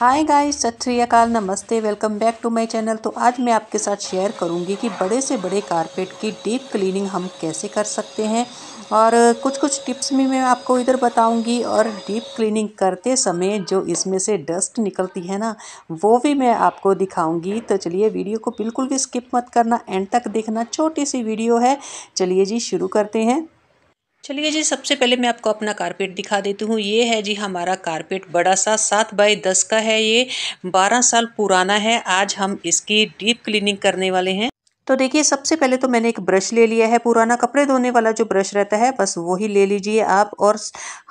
hi guys सत श्रीकाल नमस्ते welcome back to my channel तो आज मैं आपके साथ शेयर करूंगी कि बड़े से बड़े कारपेट की डीप क्लीनिंग हम कैसे कर सकते हैं और कुछ कुछ टिप्स भी मैं आपको इधर बताऊंगी और डीप क्लीनिंग करते समय जो इसमें से डस्ट निकलती है ना वो भी मैं आपको दिखाऊंगी तो चलिए वीडियो को बिल्कुल भी स्किप मत करना एंड तक देखना छोटी सी वीडियो है चलिए जी शुरू करते हैं चलिए जी सबसे पहले मैं आपको अपना कारपेट दिखा देती हूँ ये है जी हमारा कारपेट बड़ा सा सात बाई दस का है ये बारह साल पुराना है आज हम इसकी डीप क्लीनिंग करने वाले हैं तो देखिए सबसे पहले तो मैंने एक ब्रश ले लिया है पुराना कपड़े धोने वाला जो ब्रश रहता है बस वही ले लीजिए आप और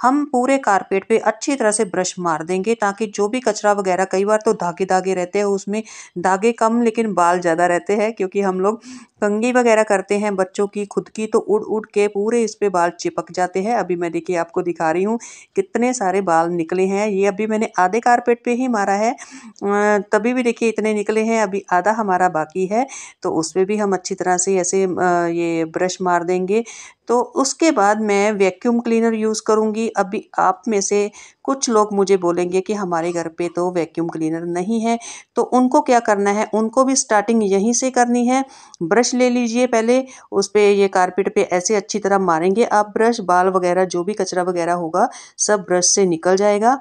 हम पूरे कारपेट पे अच्छी तरह से ब्रश मार देंगे ताकि जो भी कचरा वगैरह कई बार तो धागे धागे रहते हैं उसमें धागे कम लेकिन बाल ज़्यादा रहते हैं क्योंकि हम लोग कंगी वगैरह करते हैं बच्चों की खुद की तो उड़ उड़ के पूरे इस पर बाल चिपक जाते हैं अभी मैं देखिए आपको दिखा रही हूँ कितने सारे बाल निकले हैं ये अभी मैंने आधे कारपेट पर ही मारा है तभी भी देखिए इतने निकले हैं अभी आधा हमारा बाकी है तो उस पर भी हम अच्छी तरह से ऐसे ये ब्रश मार देंगे तो उसके बाद मैं वैक्यूम क्लीनर यूज़ करूँगी अभी आप में से कुछ लोग मुझे बोलेंगे कि हमारे घर पे तो वैक्यूम क्लीनर नहीं है तो उनको क्या करना है उनको भी स्टार्टिंग यहीं से करनी है ब्रश ले लीजिए पहले उस पर ये कारपेट पे ऐसे अच्छी तरह मारेंगे आप ब्रश बाल वगैरह जो भी कचरा वगैरह होगा सब ब्रश से निकल जाएगा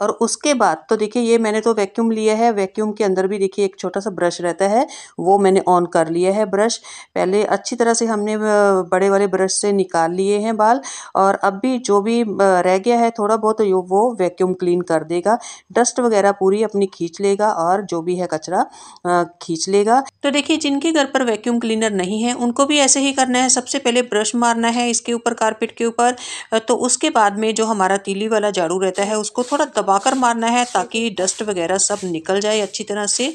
और उसके बाद तो देखिए ये मैंने तो वैक्यूम लिया है वैक्यूम के अंदर भी देखिए एक छोटा सा ब्रश रहता है वो मैंने ऑन कर लिया है ब्रश पहले अच्छी तरह से हमने बड़े वाले ब्रश से निकाल लिए हैं बाल और अब भी जो भी रह गया है थोड़ा बहुत तो वो वैक्यूम क्लीन कर देगा डस्ट वगैरह पूरी अपनी खींच लेगा और जो भी है कचरा खींच लेगा तो देखिए जिनके घर पर वैक्यूम क्लीनर नहीं है उनको भी ऐसे ही करना है सबसे पहले ब्रश मारना है इसके ऊपर कारपेट के ऊपर तो उसके बाद में जो हमारा तीली वाला झाड़ू रहता है उसको थोड़ा दब दबाकर मारना है ताकि डस्ट वगैरह सब निकल जाए अच्छी तरह से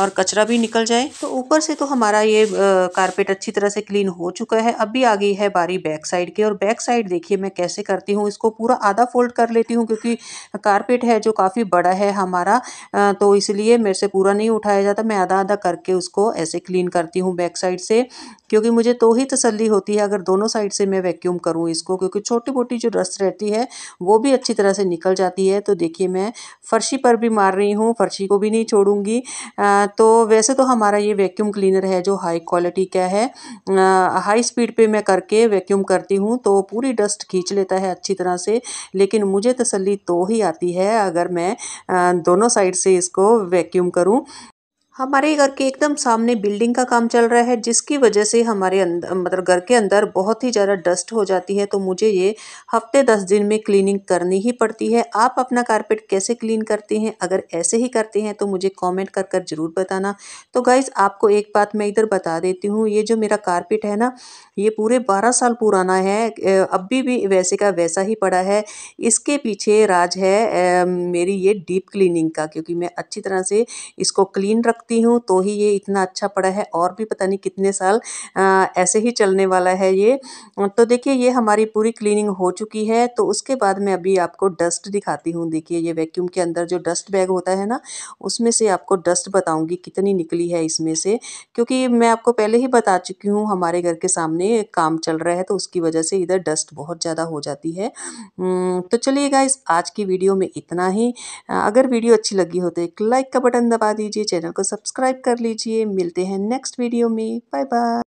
और कचरा भी निकल जाए तो ऊपर से तो हमारा ये कारपेट अच्छी तरह से क्लीन हो चुका है अब भी आ गई है बारी बैक साइड की और बैक साइड देखिए मैं कैसे करती हूँ इसको पूरा आधा फोल्ड कर लेती हूँ क्योंकि कारपेट है जो काफ़ी बड़ा है हमारा तो इसलिए मेरे से पूरा नहीं उठाया जाता मैं आधा आधा करके उसको ऐसे क्लीन करती हूँ बैक साइड से क्योंकि मुझे तो ही तसली होती है अगर दोनों साइड से मैं वैक्यूम करूँ इसको क्योंकि छोटी मोटी जो रस रहती है वो भी अच्छी तरह से निकल जाती है तो देखिए मैं फर्शी पर भी मार रही हूँ फर्शी को भी नहीं छोड़ूंगी तो वैसे तो हमारा ये वैक्यूम क्लीनर है जो हाई क्वालिटी का है हाई स्पीड पे मैं करके वैक्यूम करती हूँ तो पूरी डस्ट खींच लेता है अच्छी तरह से लेकिन मुझे तसल्ली तो ही आती है अगर मैं दोनों साइड से इसको वैक्यूम करूँ हमारे घर के एकदम सामने बिल्डिंग का काम चल रहा है जिसकी वजह से हमारे अंदर मतलब घर के अंदर बहुत ही ज़्यादा डस्ट हो जाती है तो मुझे ये हफ्ते दस दिन में क्लीनिंग करनी ही पड़ती है आप अपना कारपेट कैसे क्लीन करते हैं अगर ऐसे ही करते हैं तो मुझे कमेंट कर कर ज़रूर बताना तो गाइज़ आपको एक बात मैं इधर बता देती हूँ ये जो मेरा कारपेट है ना ये पूरे बारह साल पुराना है अभी भी वैसे का वैसा ही पड़ा है इसके पीछे राज है मेरी ये डीप क्लीनिंग का क्योंकि मैं अच्छी तरह से इसको क्लीन रख सकती हूँ तो ही ये इतना अच्छा पड़ा है और भी पता नहीं कितने साल ऐसे ही चलने वाला है ये तो देखिए ये हमारी पूरी क्लीनिंग हो चुकी है तो उसके बाद मैं अभी आपको डस्ट दिखाती हूँ देखिए ये वैक्यूम के अंदर जो डस्ट बैग होता है ना उसमें से आपको डस्ट बताऊँगी कितनी निकली है इसमें से क्योंकि मैं आपको पहले ही बता चुकी हूँ हमारे घर के सामने काम चल रहा है तो उसकी वजह से इधर डस्ट बहुत ज़्यादा हो जाती है तो चलिएगा इस आज की वीडियो में इतना ही अगर वीडियो अच्छी लगी हो तो एक लाइक का बटन दबा दीजिए चैनल को सब्सक्राइब कर लीजिए मिलते हैं नेक्स्ट वीडियो में बाय बाय